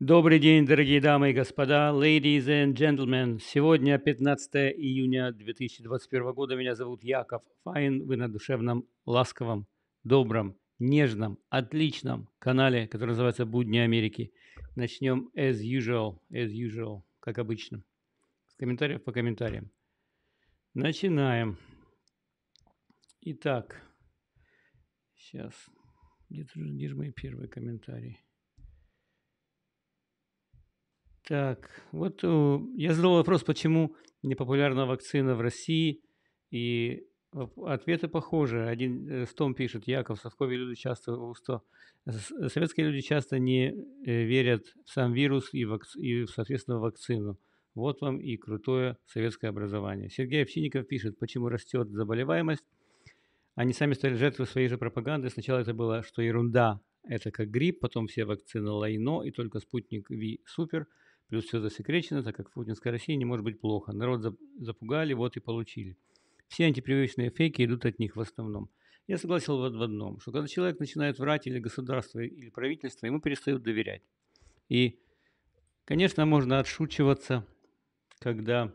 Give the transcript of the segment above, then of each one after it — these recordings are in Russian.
Добрый день, дорогие дамы и господа, ladies and gentlemen. Сегодня 15 июня 2021 года. Меня зовут Яков Файн. Вы на душевном, ласковом, добром, нежном, отличном канале, который называется «Будни Америки». Начнем as usual, as usual, как обычно. С комментариев по комментариям. Начинаем. Итак, сейчас, где же, где же мои первые комментарии? Так, вот э, я задал вопрос, почему непопулярна вакцина в России, и ответы похожи. Один э, в том пишет, Яков, совковые люди часто, что э, советские люди часто не верят в сам вирус и, вакци, и соответственно, в вакцину. Вот вам и крутое советское образование. Сергей Овчинников пишет, почему растет заболеваемость. Они сами стали жертвой своей же пропаганды. Сначала это было, что ерунда, это как грипп, потом все вакцины лайно и только спутник Ви супер – Плюс все засекречено, так как путинская Россия не может быть плохо. Народ запугали, вот и получили. Все антипривычные фейки идут от них в основном. Я согласен в одном, что когда человек начинает врать или государство, или правительство, ему перестают доверять. И, конечно, можно отшучиваться, когда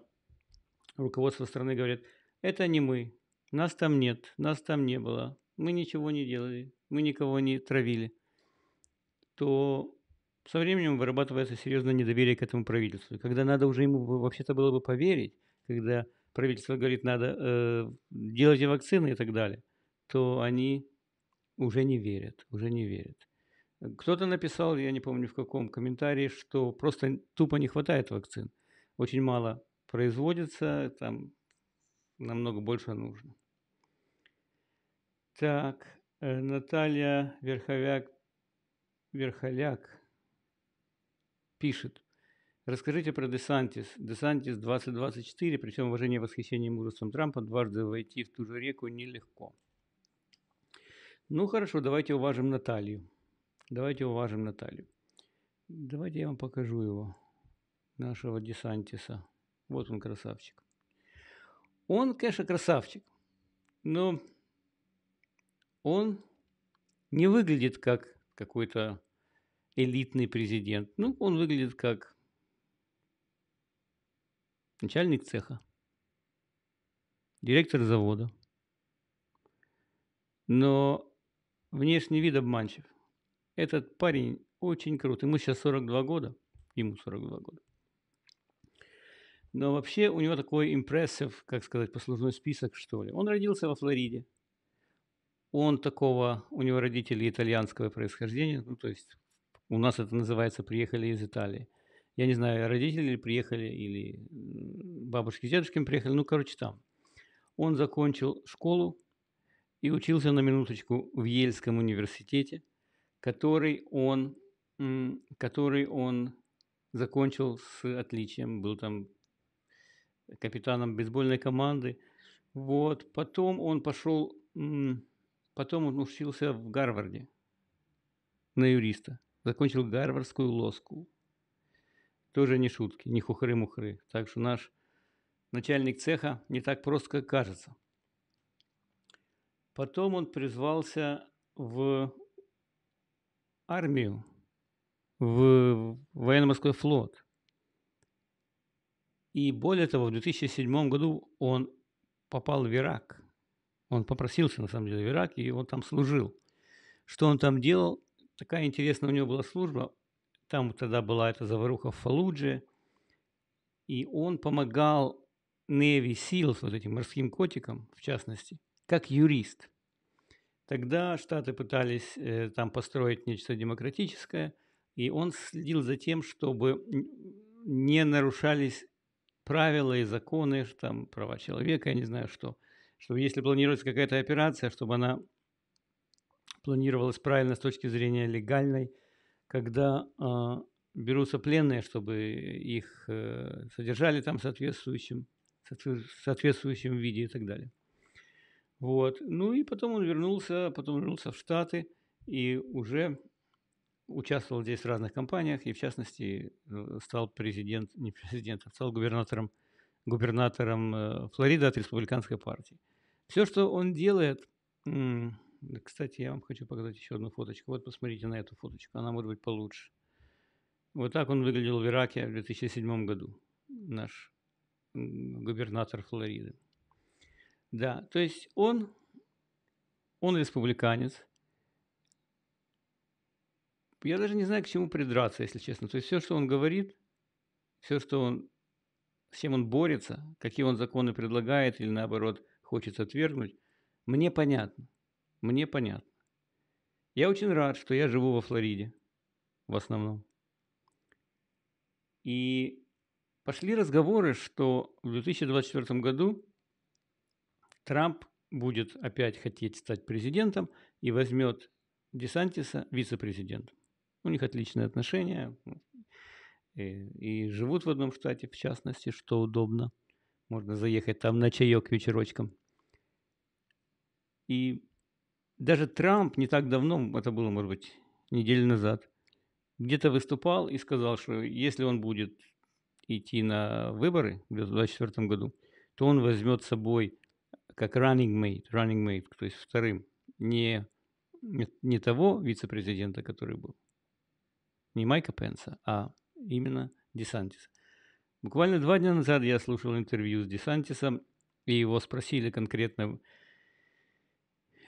руководство страны говорит, это не мы, нас там нет, нас там не было, мы ничего не делали, мы никого не травили, то со временем вырабатывается серьезное недоверие к этому правительству. Когда надо уже ему вообще-то было бы поверить, когда правительство говорит, надо э, делать вакцины и так далее, то они уже не верят, уже не верят. Кто-то написал, я не помню в каком комментарии, что просто тупо не хватает вакцин. Очень мало производится, там намного больше нужно. Так, э, Наталья Верховяк, Верхоляк пишет. Расскажите про Десантис. Десантис 2024, при всем уважении и восхищении мужеством Трампа, дважды войти в ту же реку нелегко. Ну хорошо, давайте уважим Наталью. Давайте уважим Наталью. Давайте я вам покажу его, нашего Десантиса. Вот он красавчик. Он, конечно, красавчик, но он не выглядит как какой-то элитный президент. Ну, он выглядит как начальник цеха, директор завода. Но внешний вид обманчив. Этот парень очень крут. Ему сейчас 42 года. Ему 42 года. Но вообще у него такой импрессив, как сказать, послужной список, что ли. Он родился во Флориде. Он такого, у него родители итальянского происхождения, ну то есть у нас это называется «приехали из Италии». Я не знаю, родители приехали или бабушки с дедушками приехали, ну, короче, там. Он закончил школу и учился на минуточку в Ельском университете, который он, который он закончил с отличием, был там капитаном бейсбольной команды. Вот, потом он пошел, потом он учился в Гарварде на юриста закончил Гарвардскую лоску. Тоже не шутки, не хухры-мухры. Так что наш начальник цеха не так просто, как кажется. Потом он призвался в армию, в военно-морской флот. И более того, в 2007 году он попал в Ирак. Он попросился, на самом деле, в Ирак, и он там служил. Что он там делал, Такая интересная у него была служба. Там тогда была эта заваруха в Фалудже. И он помогал Navy Seals, вот этим морским котикам, в частности, как юрист. Тогда Штаты пытались э, там построить нечто демократическое, и он следил за тем, чтобы не нарушались правила и законы, там, права человека, я не знаю что, чтобы если планируется какая-то операция, чтобы она планировалось правильно с точки зрения легальной, когда э, берутся пленные, чтобы их э, содержали там соответствующим, соответствующем виде и так далее. Вот. Ну и потом он вернулся, потом вернулся в Штаты и уже участвовал здесь в разных компаниях и, в частности, э, стал президент, не президентом, а стал губернатором, губернатором э, Флориды от республиканской партии. Все, что он делает, кстати, я вам хочу показать еще одну фоточку. Вот посмотрите на эту фоточку, она может быть получше. Вот так он выглядел в Ираке в 2007 году, наш губернатор Флориды. Да, то есть он, он республиканец. Я даже не знаю, к чему придраться, если честно. То есть все, что он говорит, все, что он, с чем он борется, какие он законы предлагает или наоборот хочет отвергнуть, мне понятно мне понятно. Я очень рад, что я живу во Флориде. В основном. И пошли разговоры, что в 2024 году Трамп будет опять хотеть стать президентом и возьмет Десантиса вице-президентом. У них отличные отношения и, э, и живут в одном штате, в частности, что удобно. Можно заехать там на чаек вечерочком. И даже Трамп не так давно, это было, может быть, неделю назад, где-то выступал и сказал, что если он будет идти на выборы в 2024 году, то он возьмет с собой как running mate, running mate, то есть вторым, не, не того вице-президента, который был, не Майка Пенса, а именно Десантиса. Буквально два дня назад я слушал интервью с Десантисом, и его спросили конкретно,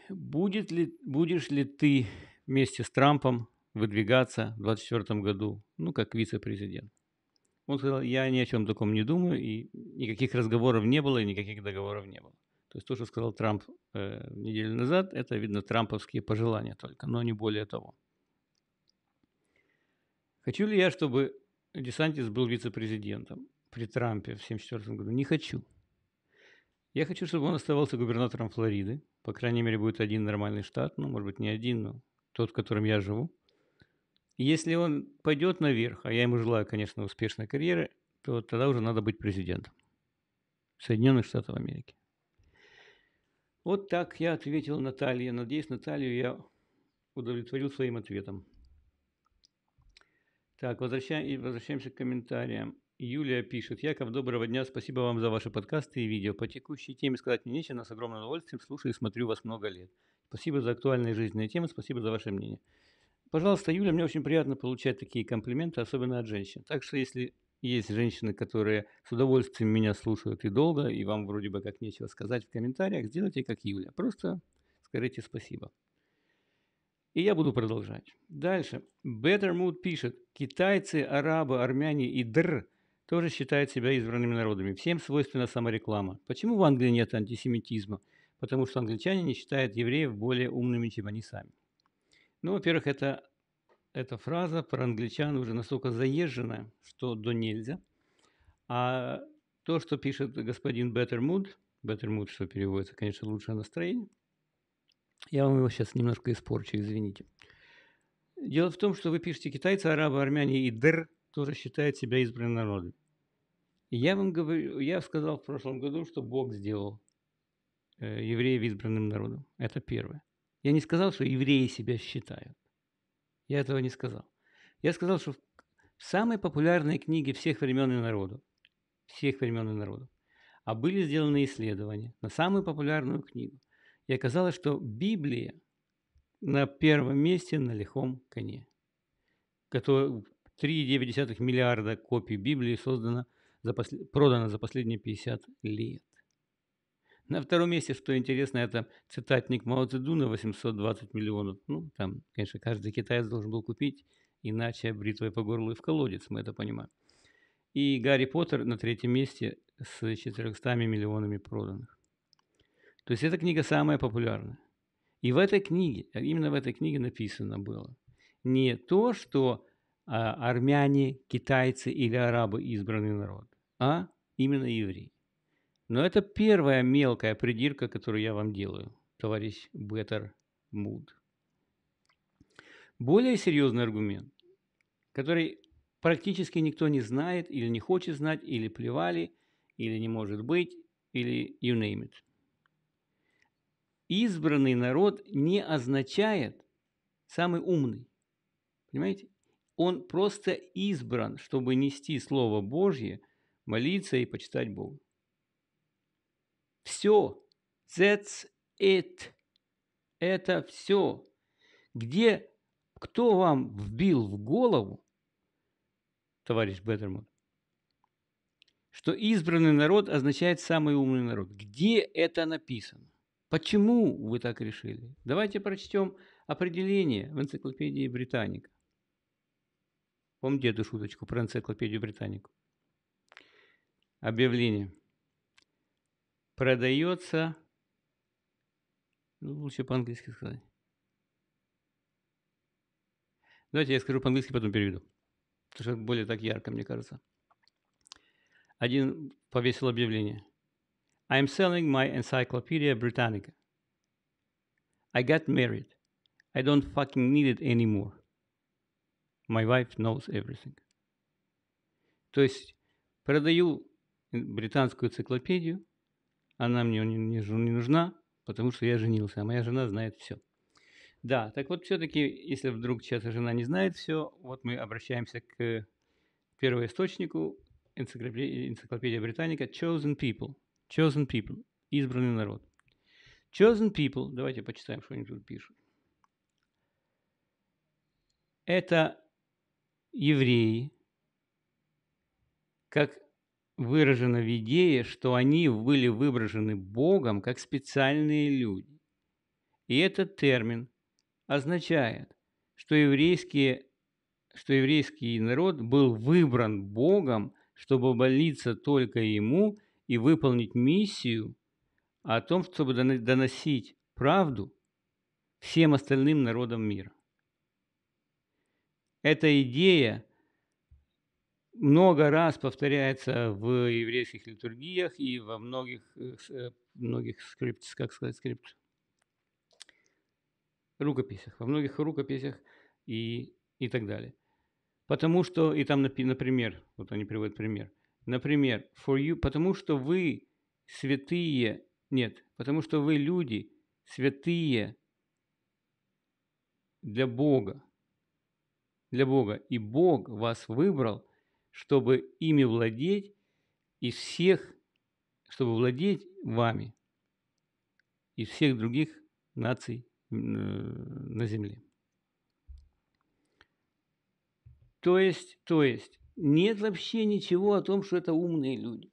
будет ли, будешь ли ты вместе с Трампом выдвигаться в 2024 году, ну, как вице-президент? Он сказал, я ни о чем таком не думаю, и никаких разговоров не было, и никаких договоров не было. То есть то, что сказал Трамп э, неделю назад, это, видно, трамповские пожелания только, но не более того. Хочу ли я, чтобы Десантис был вице-президентом при Трампе в 1974 году? Не хочу. Я хочу, чтобы он оставался губернатором Флориды. По крайней мере, будет один нормальный штат. Ну, может быть, не один, но тот, в котором я живу. если он пойдет наверх, а я ему желаю, конечно, успешной карьеры, то тогда уже надо быть президентом Соединенных Штатов Америки. Вот так я ответил Наталье. Надеюсь, Наталью я удовлетворил своим ответом. Так, возвращаемся к комментариям. Юлия пишет. Яков, доброго дня. Спасибо вам за ваши подкасты и видео. По текущей теме сказать мне нечего, но с огромным удовольствием слушаю и смотрю вас много лет. Спасибо за актуальные жизненные темы, спасибо за ваше мнение. Пожалуйста, Юля, мне очень приятно получать такие комплименты, особенно от женщин. Так что если есть женщины, которые с удовольствием меня слушают и долго, и вам вроде бы как нечего сказать в комментариях, сделайте как Юля. Просто скажите спасибо. И я буду продолжать. Дальше. Better Mood пишет. Китайцы, арабы, армяне и др тоже считают себя избранными народами. Всем свойственна самореклама. Почему в Англии нет антисемитизма? Потому что англичане не считают евреев более умными, чем они сами. Ну, во-первых, это, эта фраза про англичан уже настолько заезжена, что до нельзя. А то, что пишет господин Беттермуд, Беттермуд, что переводится, конечно, лучшее настроение, я вам его сейчас немножко испорчу, извините. Дело в том, что вы пишете китайцы, арабы, армяне и др тоже считает себя избранным народом. И я вам говорю, я сказал в прошлом году, что Бог сделал э, евреев избранным народом. Это первое. Я не сказал, что евреи себя считают. Я этого не сказал. Я сказал, что в самой популярной книге всех времен и народов, всех времен и народов, а были сделаны исследования на самую популярную книгу. И оказалось, что Библия на первом месте на лихом коне, который, 3,9 миллиарда копий Библии создано за посл... продано за последние 50 лет. На втором месте, что интересно, это цитатник Мао Цзэдуна 820 миллионов. Ну, там, конечно, каждый китаец должен был купить, иначе бритвой по горлу и в колодец, мы это понимаем. И Гарри Поттер на третьем месте с 400 миллионами проданных. То есть эта книга самая популярная. И в этой книге, именно в этой книге написано было не то, что а, армяне, китайцы или арабы избранный народ, а именно евреи. Но это первая мелкая придирка, которую я вам делаю, товарищ Беттер Муд. Более серьезный аргумент, который практически никто не знает или не хочет знать, или плевали, или не может быть, или you name it. Избранный народ не означает самый умный. Понимаете? Он просто избран, чтобы нести Слово Божье, молиться и почитать Бога. Все. That's it. Это все. Где, кто вам вбил в голову, товарищ Беттерман, что избранный народ означает самый умный народ. Где это написано? Почему вы так решили? Давайте прочтем определение в энциклопедии Британика. Помните эту шуточку про энциклопедию Британику? Объявление. Продается, ну, лучше по-английски сказать. Давайте я скажу по-английски, потом переведу. Потому что более так ярко, мне кажется. Один повесил объявление. I'm selling my Encyclopedia Britannica. I got married. I don't fucking need it anymore. My wife knows everything. То есть продаю британскую энциклопедию, она мне не, не, нужна, потому что я женился, а моя жена знает все. Да, так вот все-таки, если вдруг сейчас жена не знает все, вот мы обращаемся к первоисточнику энциклопедия, энциклопедия Британика Chosen People. Chosen People. Избранный народ. Chosen People. Давайте почитаем, что они тут пишут. Это евреи, как выражено в идее, что они были выброжены Богом как специальные люди. И этот термин означает, что, еврейские, что еврейский народ был выбран Богом, чтобы молиться только Ему и выполнить миссию о том, чтобы доносить правду всем остальным народам мира. Эта идея много раз повторяется в еврейских литургиях и во многих, э, э, многих скрипт, как сказать, скрипт, рукописях, во многих рукописях и, и так далее. Потому что, и там, например, вот они приводят пример, например, for you, потому что вы святые, нет, потому что вы люди святые для Бога для Бога. И Бог вас выбрал, чтобы ими владеть из всех, чтобы владеть вами из всех других наций на земле. То есть, то есть, нет вообще ничего о том, что это умные люди.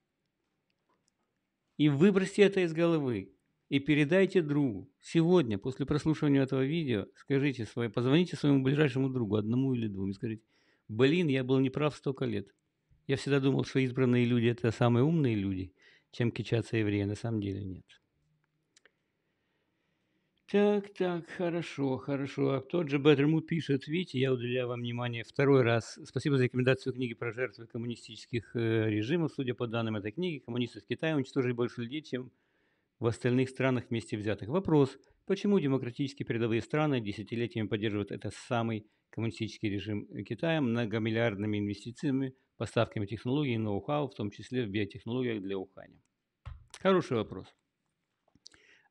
И выбросьте это из головы и передайте другу. Сегодня, после прослушивания этого видео, скажите свои, позвоните своему ближайшему другу, одному или двум, и скажите, блин, я был неправ столько лет. Я всегда думал, что избранные люди – это самые умные люди, чем кичатся евреи, а на самом деле нет. Так, так, хорошо, хорошо. А тот же Беттерму пишет, видите, я уделяю вам внимание второй раз. Спасибо за рекомендацию книги про жертвы коммунистических э, режимов. Судя по данным этой книги, коммунисты в Китае уничтожили больше людей, чем в остальных странах вместе взятых. Вопрос, почему демократические передовые страны десятилетиями поддерживают этот самый коммунистический режим Китая многомиллиардными инвестициями, поставками технологий и ноу-хау, в том числе в биотехнологиях для Уханя? Хороший вопрос.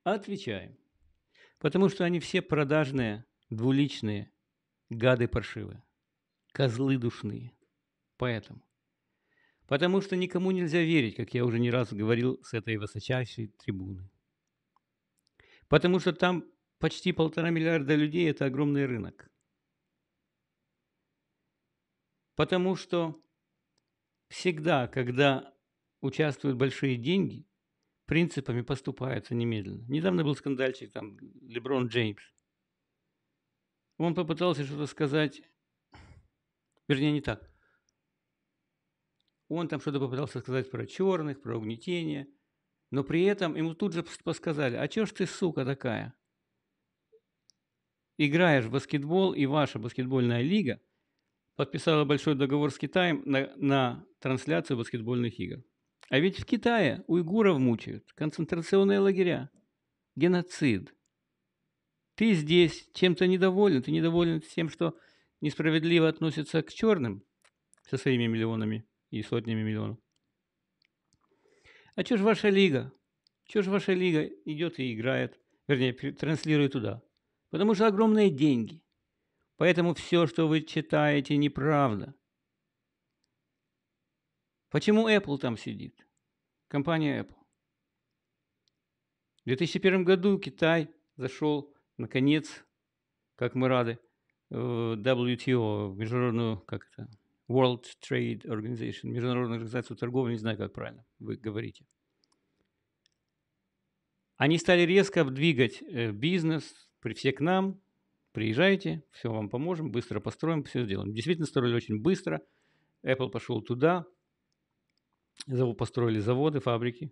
Отвечаем. Потому что они все продажные, двуличные, гады паршивые, козлы душные. Поэтому потому что никому нельзя верить, как я уже не раз говорил с этой высочайшей трибуны. Потому что там почти полтора миллиарда людей – это огромный рынок. Потому что всегда, когда участвуют большие деньги, принципами поступаются немедленно. Недавно был скандальчик, там, Леброн Джеймс. Он попытался что-то сказать, вернее, не так. Он там что-то попытался сказать про черных, про угнетение. Но при этом ему тут же подсказали, а чё ж ты, сука, такая? Играешь в баскетбол, и ваша баскетбольная лига подписала большой договор с Китаем на, на трансляцию баскетбольных игр. А ведь в Китае уйгуров мучают, концентрационные лагеря, геноцид. Ты здесь чем-то недоволен, ты недоволен тем, что несправедливо относятся к черным со своими миллионами и сотнями миллионов. А что же ваша лига? Что же ваша лига идет и играет, вернее, транслирует туда? Потому что огромные деньги. Поэтому все, что вы читаете, неправда. Почему Apple там сидит? Компания Apple. В 2001 году Китай зашел, наконец, как мы рады, в WTO, в международную, как это, World Trade Organization, международная организация торговли, не знаю, как правильно вы говорите. Они стали резко двигать э, бизнес, при все к нам, приезжайте, все вам поможем, быстро построим, все сделаем. Действительно, строили очень быстро. Apple пошел туда, построили заводы, фабрики.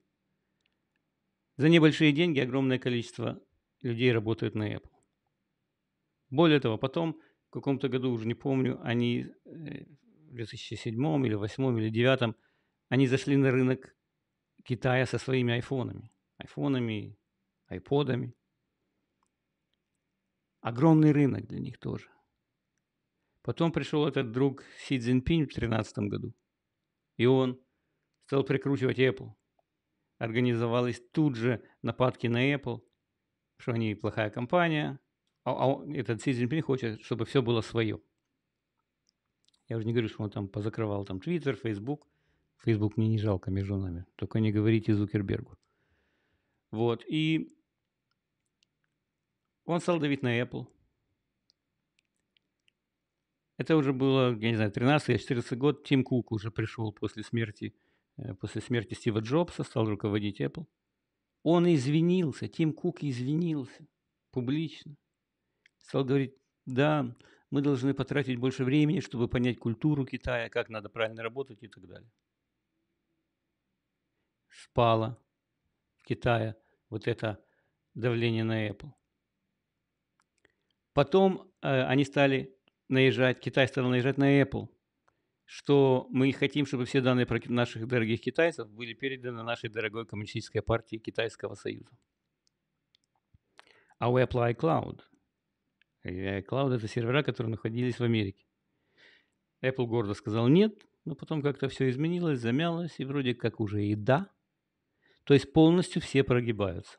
За небольшие деньги огромное количество людей работает на Apple. Более того, потом, в каком-то году, уже не помню, они э, 2007 или 2008 или 2009, они зашли на рынок Китая со своими айфонами. Айфонами, айподами. Огромный рынок для них тоже. Потом пришел этот друг Си Цзиньпинь в 2013 году. И он стал прикручивать Apple. Организовались тут же нападки на Apple, что они плохая компания. А, а этот Си Цзиньпинь хочет, чтобы все было свое. Я уже не говорю, что он там позакрывал там Твиттер, Фейсбук. Фейсбук мне не жалко между нами. Только не говорите Зукербергу. Вот. И он стал давить на Apple. Это уже было, я не знаю, 13-14 год. Тим Кук уже пришел после смерти, э, после смерти Стива Джобса, стал руководить Apple. Он извинился, Тим Кук извинился публично. Стал говорить, да, мы должны потратить больше времени, чтобы понять культуру Китая, как надо правильно работать и так далее. Спало в Китае вот это давление на Apple. Потом э, они стали наезжать, Китай стал наезжать на Apple, что мы хотим, чтобы все данные про наших дорогих китайцев были переданы нашей дорогой коммунистической партии Китайского Союза. А у Apple iCloud – Э, клауд это сервера, которые находились в Америке. Apple гордо сказал нет, но потом как-то все изменилось, замялось, и вроде как уже и да. То есть полностью все прогибаются.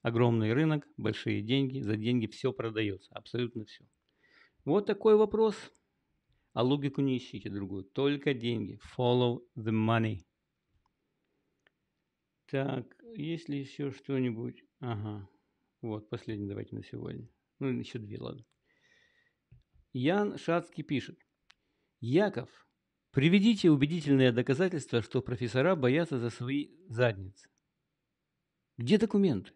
Огромный рынок, большие деньги, за деньги все продается, абсолютно все. Вот такой вопрос. А логику не ищите другую, только деньги. Follow the money. Так, есть ли еще что-нибудь? Ага, вот последний давайте на сегодня ну еще две, ладно. Ян Шацкий пишет. Яков, приведите убедительные доказательства, что профессора боятся за свои задницы. Где документы?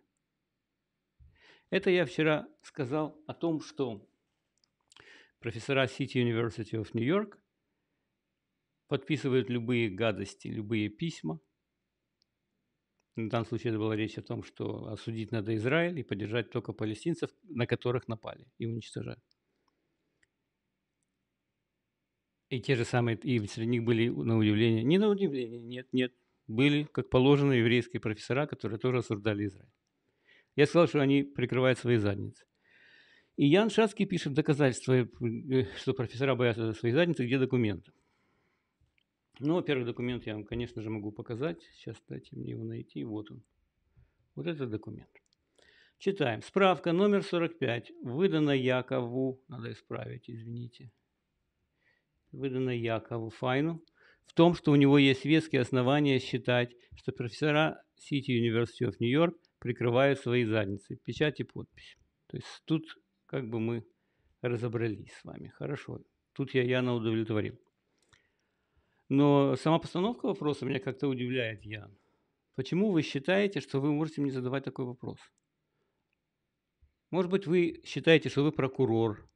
Это я вчера сказал о том, что профессора City University of New York подписывают любые гадости, любые письма – в данном случае это была речь о том, что осудить надо Израиль и поддержать только палестинцев, на которых напали и уничтожали. И те же самые, и среди них были на удивление, не на удивление, нет, нет, были, как положено, еврейские профессора, которые тоже осуждали Израиль. Я сказал, что они прикрывают свои задницы. И Ян Шацкий пишет доказательства, э, э, что профессора боятся за свои задницы, где документы. Ну, во-первых, документ я вам, конечно же, могу показать. Сейчас, дайте мне его найти. Вот он. Вот этот документ. Читаем. Справка номер 45. Выдана Якову, надо исправить, извините. Выдана Якову Файну в том, что у него есть веские основания считать, что профессора Сити Университет в Нью-Йорк прикрывают свои задницы. Печать и подпись. То есть тут как бы мы разобрались с вами. Хорошо. Тут я Яна удовлетворил. Но сама постановка вопроса меня как-то удивляет, Ян. Почему вы считаете, что вы можете мне задавать такой вопрос? Может быть, вы считаете, что вы прокурор,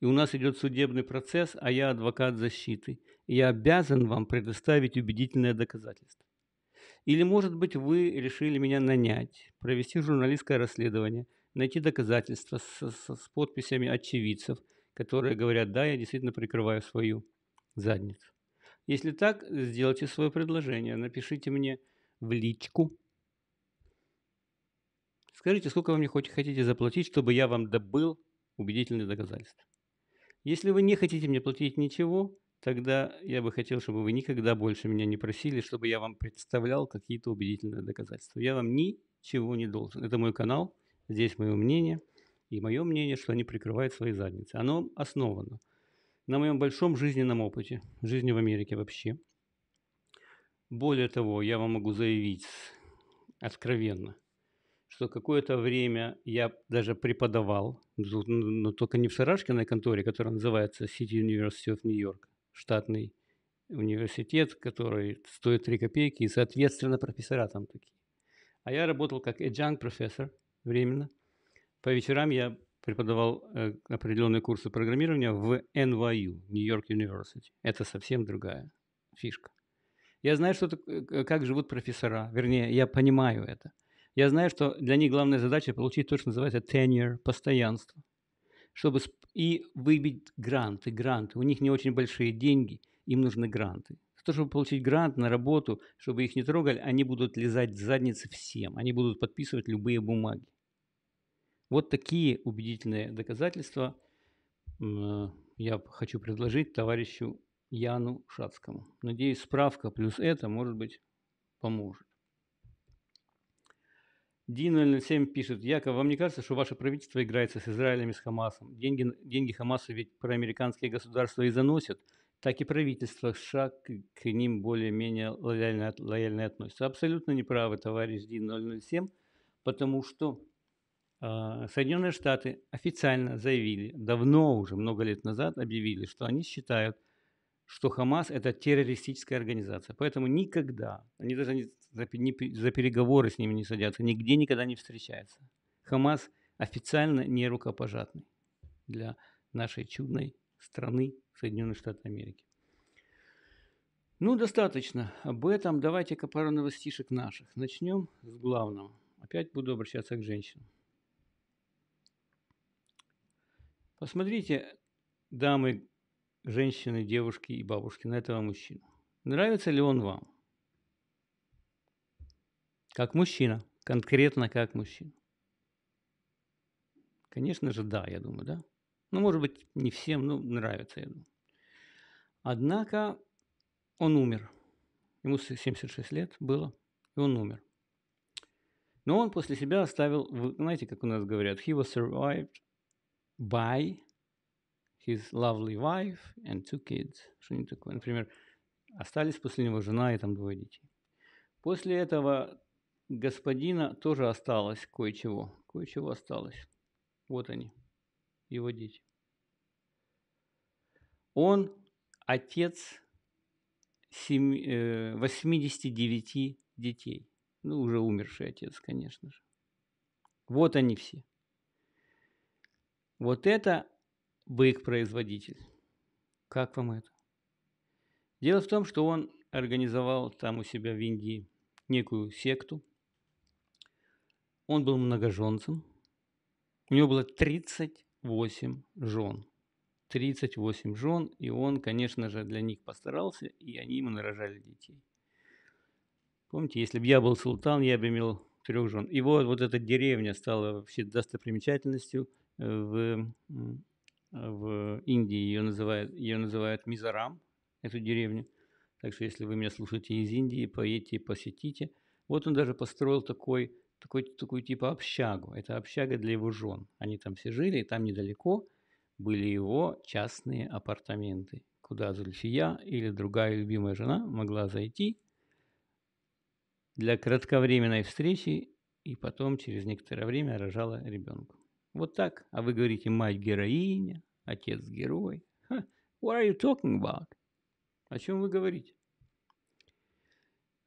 и у нас идет судебный процесс, а я адвокат защиты, и я обязан вам предоставить убедительное доказательство. Или, может быть, вы решили меня нанять, провести журналистское расследование, найти доказательства с, с, с подписями очевидцев, которые говорят, да, я действительно прикрываю свою задницу. Если так, сделайте свое предложение, напишите мне в личку. Скажите, сколько вы мне хоть хотите заплатить, чтобы я вам добыл убедительные доказательства. Если вы не хотите мне платить ничего, тогда я бы хотел, чтобы вы никогда больше меня не просили, чтобы я вам представлял какие-то убедительные доказательства. Я вам ничего не должен. Это мой канал, здесь мое мнение. И мое мнение, что они прикрывают свои задницы. Оно основано на моем большом жизненном опыте, жизни в Америке вообще. Более того, я вам могу заявить откровенно, что какое-то время я даже преподавал, но ну, ну, только не в Шарашкиной конторе, которая называется City University of New York, штатный университет, который стоит 3 копейки, и, соответственно, профессора там такие. А я работал как adjunct профессор временно. По вечерам я преподавал э, определенные курсы программирования в NYU, Нью-Йорк University. Это совсем другая фишка. Я знаю, что, э, как живут профессора, вернее, я понимаю это. Я знаю, что для них главная задача получить то, что называется tenure, постоянство. Чтобы и выбить гранты, гранты. У них не очень большие деньги, им нужны гранты. То, чтобы получить грант на работу, чтобы их не трогали, они будут лизать задницы всем. Они будут подписывать любые бумаги. Вот такие убедительные доказательства я хочу предложить товарищу Яну Шацкому. Надеюсь, справка плюс это, может быть, поможет. Ди-007 пишет, Яков, вам не кажется, что ваше правительство играется с Израилем и с Хамасом? Деньги, деньги Хамаса ведь проамериканские государства и заносят, так и правительство США к, к ним более-менее лояльно, лояльно относится. Абсолютно неправы, товарищ Ди-007, потому что а, Соединенные Штаты официально заявили, давно уже, много лет назад объявили, что они считают, что Хамас – это террористическая организация. Поэтому никогда, они даже не, за, не, за переговоры с ними не садятся, нигде никогда не встречаются. Хамас официально не рукопожатный для нашей чудной страны Соединенных Штатов Америки. Ну, достаточно об этом. Давайте-ка пару новостишек наших. Начнем с главного. Опять буду обращаться к женщинам. Посмотрите, дамы, женщины, девушки и бабушки, на этого мужчину. Нравится ли он вам? Как мужчина, конкретно как мужчина. Конечно же, да, я думаю, да. Ну, может быть, не всем, но нравится, я думаю. Однако он умер. Ему 76 лет было, и он умер. Но он после себя оставил, знаете, как у нас говорят, he was survived by his lovely wife and two kids. Что-нибудь такое. Например, остались после него жена и там двое детей. После этого господина тоже осталось кое-чего. Кое-чего осталось. Вот они, его дети. Он отец 89 э, детей. Ну, уже умерший отец, конечно же. Вот они все. Вот это бык-производитель. Как вам это? Дело в том, что он организовал там у себя в Индии некую секту. Он был многоженцем. У него было 38 жен. 38 жен, и он, конечно же, для них постарался, и они ему нарожали детей. Помните, если бы я был султан, я бы имел трех жен. И вот, вот эта деревня стала вообще достопримечательностью – в, в Индии ее называют, ее называют Мизарам эту деревню. Так что если вы меня слушаете из Индии, поедете и посетите. Вот он даже построил такой, такой, такую типа общагу. Это общага для его жен. Они там все жили, и там недалеко были его частные апартаменты, куда Зульфия или другая любимая жена могла зайти для кратковременной встречи и потом через некоторое время рожала ребенка. Вот так, а вы говорите «мать героиня», «отец герой». Ха, what are you talking about? О чем вы говорите?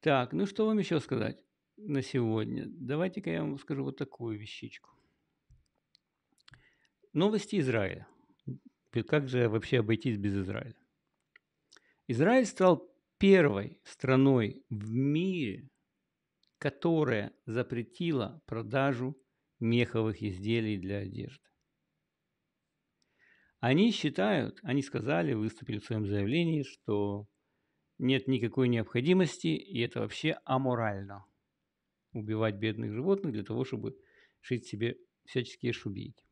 Так, ну что вам еще сказать на сегодня? Давайте-ка я вам скажу вот такую вещичку. Новости Израиля. Как же вообще обойтись без Израиля? Израиль стал первой страной в мире, которая запретила продажу меховых изделий для одежды. Они считают, они сказали, выступили в своем заявлении, что нет никакой необходимости, и это вообще аморально – убивать бедных животных для того, чтобы шить себе всяческие шубейки.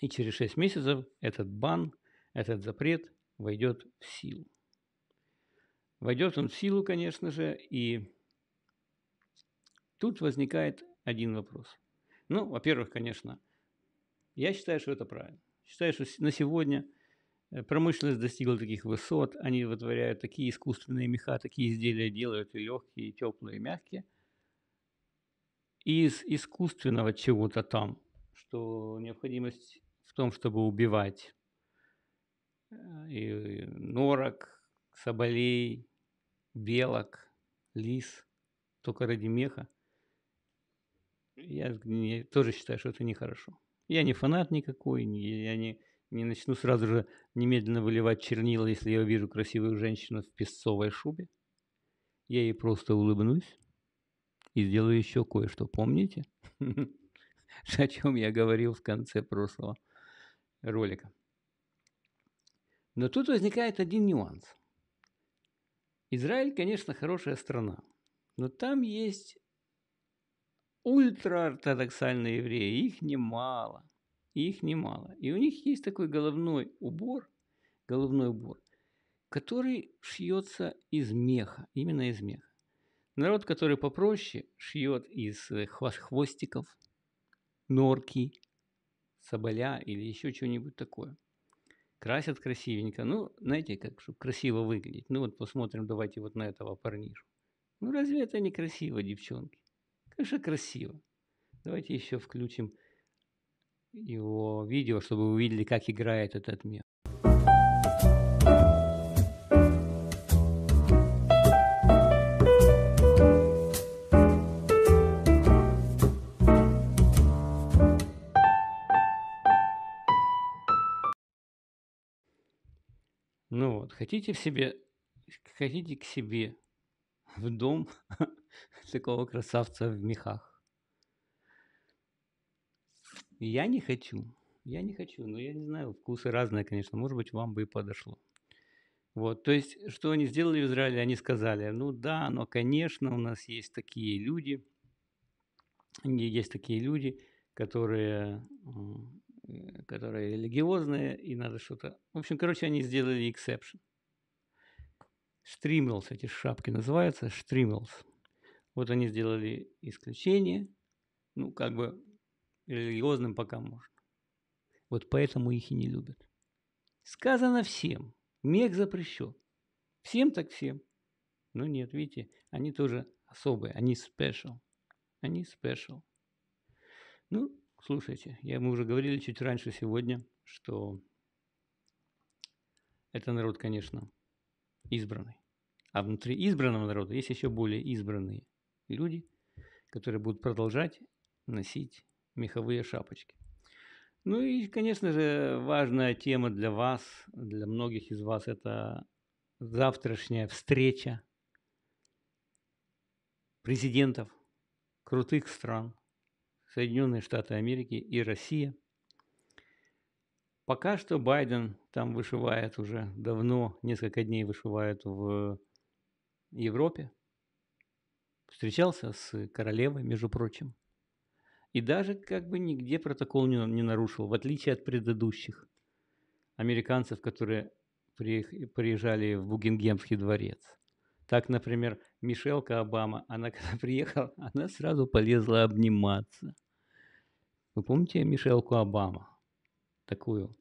И через 6 месяцев этот бан, этот запрет войдет в силу. Войдет он в силу, конечно же, и тут возникает один вопрос – ну, во-первых, конечно, я считаю, что это правильно. Считаю, что на сегодня э, промышленность достигла таких высот, они вытворяют такие искусственные меха, такие изделия делают и легкие, и теплые, и мягкие. И из искусственного чего-то там, что необходимость в том, чтобы убивать э, и норок, соболей, белок, лис, только ради меха – я, я тоже считаю, что это нехорошо. Я не фанат никакой, я не, не начну сразу же немедленно выливать чернила, если я увижу красивую женщину в песцовой шубе. Я ей просто улыбнусь и сделаю еще кое-что. Помните, о чем я говорил в конце прошлого ролика? Но тут возникает один нюанс. Израиль, конечно, хорошая страна, но там есть ультраортодоксальные евреи, их немало, их немало. И у них есть такой головной убор, головной убор, который шьется из меха, именно из меха. Народ, который попроще, шьет из хвостиков, норки, соболя или еще чего-нибудь такое. Красят красивенько. Ну, знаете, как чтобы красиво выглядеть. Ну вот посмотрим, давайте вот на этого парнишу. Ну разве это не красиво, девчонки? Как же красиво. Давайте еще включим его видео, чтобы вы увидели, как играет этот мир. Ну вот, хотите в себе, хотите к себе в дом такого красавца в мехах. Я не хочу. Я не хочу, но я не знаю, вкусы разные, конечно. Может быть, вам бы и подошло. Вот, то есть, что они сделали в Израиле, они сказали, ну да, но, конечно, у нас есть такие люди, есть такие люди, которые, э, которые религиозные, и надо что-то... В общем, короче, они сделали эксепшн. Штримелс, эти шапки называются, штримелс. Вот они сделали исключение, ну, как бы религиозным пока можно. Вот поэтому их и не любят. Сказано всем. мег запрещен. Всем так всем. Но нет, видите, они тоже особые, они special. Они special. Ну, слушайте, я, мы уже говорили чуть раньше сегодня, что это народ, конечно, избранный. А внутри избранного народа есть еще более избранные люди, которые будут продолжать носить меховые шапочки. Ну и, конечно же, важная тема для вас, для многих из вас, это завтрашняя встреча президентов крутых стран Соединенные Штаты Америки и Россия. Пока что Байден там вышивает уже давно, несколько дней вышивает в Европе. Встречался с королевой, между прочим. И даже как бы нигде протокол не, не нарушил, в отличие от предыдущих американцев, которые приезжали в Бугингемский дворец. Так, например, Мишелка Обама, она когда приехала, она сразу полезла обниматься. Вы помните Мишелку Обама? Такую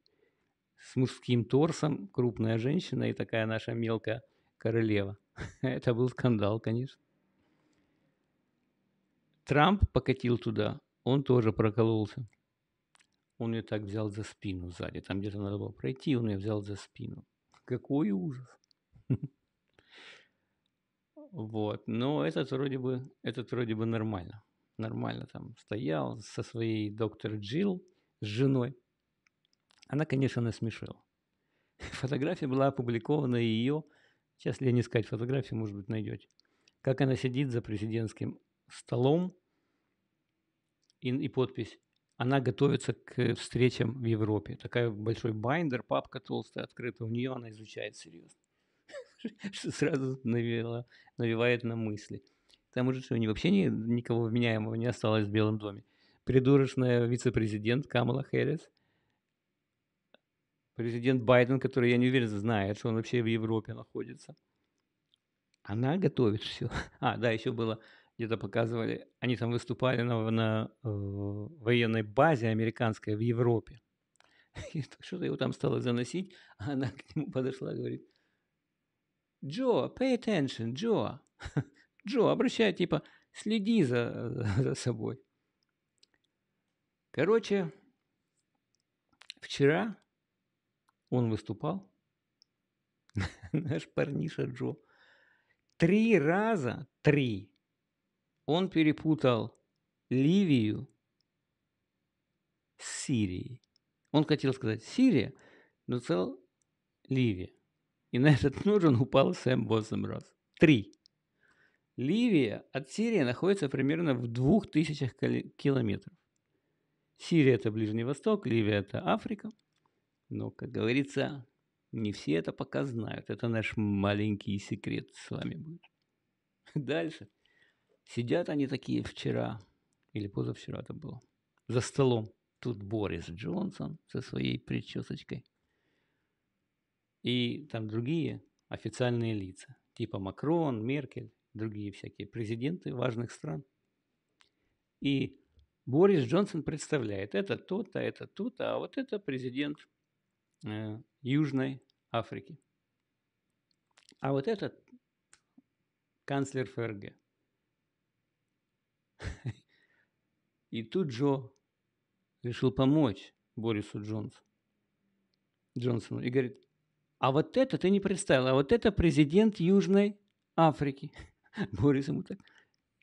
с мужским торсом, крупная женщина и такая наша мелкая королева. Это был скандал, конечно. Трамп покатил туда, он тоже прокололся. Он ее так взял за спину сзади. Там где-то надо было пройти, он ее взял за спину. Какой ужас. Вот. Но этот вроде бы, этот вроде бы нормально. Нормально там стоял со своей доктор Джилл, с женой. Она, конечно, насмешила. Фотография была опубликована ее. Сейчас не искать фотографию, может быть, найдете. Как она сидит за президентским столом и, и подпись. Она готовится к встречам в Европе. Такая большой байндер, папка толстая, открыта. У нее она изучает серьезно. Что сразу навевает на мысли. Там уже что, вообще никого вменяемого не осталось в Белом доме. Придурочная вице-президент Камала Хэррис. Президент Байден, который, я не уверен, знает, что он вообще в Европе находится. Она готовит все. А, да, еще было где-то показывали, они там выступали на, на э, военной базе американской в Европе. И что-то его там стало заносить, а она к нему подошла и говорит, Джо, pay attention, Джо. Джо, обращай, типа, следи за, за собой. Короче, вчера он выступал, наш парниша Джо, три раза, три он перепутал Ливию с Сирией. Он хотел сказать Сирия, но цел Ливия. И на этот нож он упал Сэм раз. Три. Ливия от Сирии находится примерно в двух тысячах километров. Сирия – это Ближний Восток, Ливия – это Африка. Но, как говорится, не все это пока знают. Это наш маленький секрет с вами будет. Дальше – Сидят они такие вчера, или позавчера это было, за столом. Тут Борис Джонсон со своей причесочкой. И там другие официальные лица, типа Макрон, Меркель, другие всякие президенты важных стран. И Борис Джонсон представляет, это то а это то а вот это президент э, Южной Африки. А вот этот канцлер ФРГ. И тут Джо решил помочь Борису Джонс. Джонсону и говорит, а вот это ты не представил, а вот это президент Южной Африки. Борис ему так,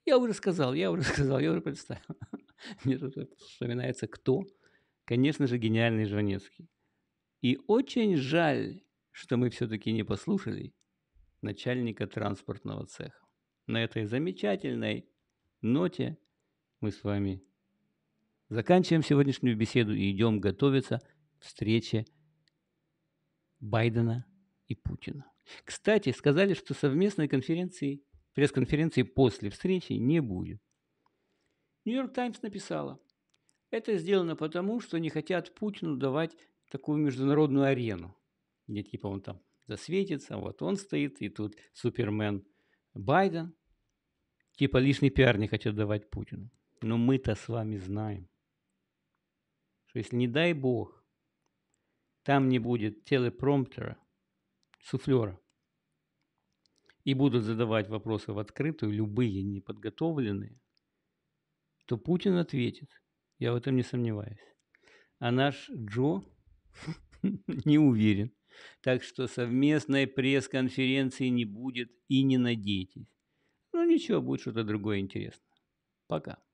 я уже сказал, я уже сказал, я уже представил. Мне тут вспоминается кто? Конечно же, гениальный Жванецкий. И очень жаль, что мы все-таки не послушали начальника транспортного цеха на этой замечательной ноте мы с вами заканчиваем сегодняшнюю беседу и идем готовиться к встрече Байдена и Путина. Кстати, сказали, что совместной конференции, пресс-конференции после встречи не будет. Нью-Йорк Таймс написала, это сделано потому, что не хотят Путину давать такую международную арену, где типа он там засветится, вот он стоит, и тут супермен Байден – Типа лишний пиар не хотят давать Путину. Но мы-то с вами знаем, что если, не дай бог, там не будет телепромптера, суфлера, и будут задавать вопросы в открытую, любые неподготовленные, то Путин ответит. Я в этом не сомневаюсь. А наш Джо не уверен. Так что совместной пресс-конференции не будет и не надейтесь. Ну ничего, будет что-то другое интересное. Пока.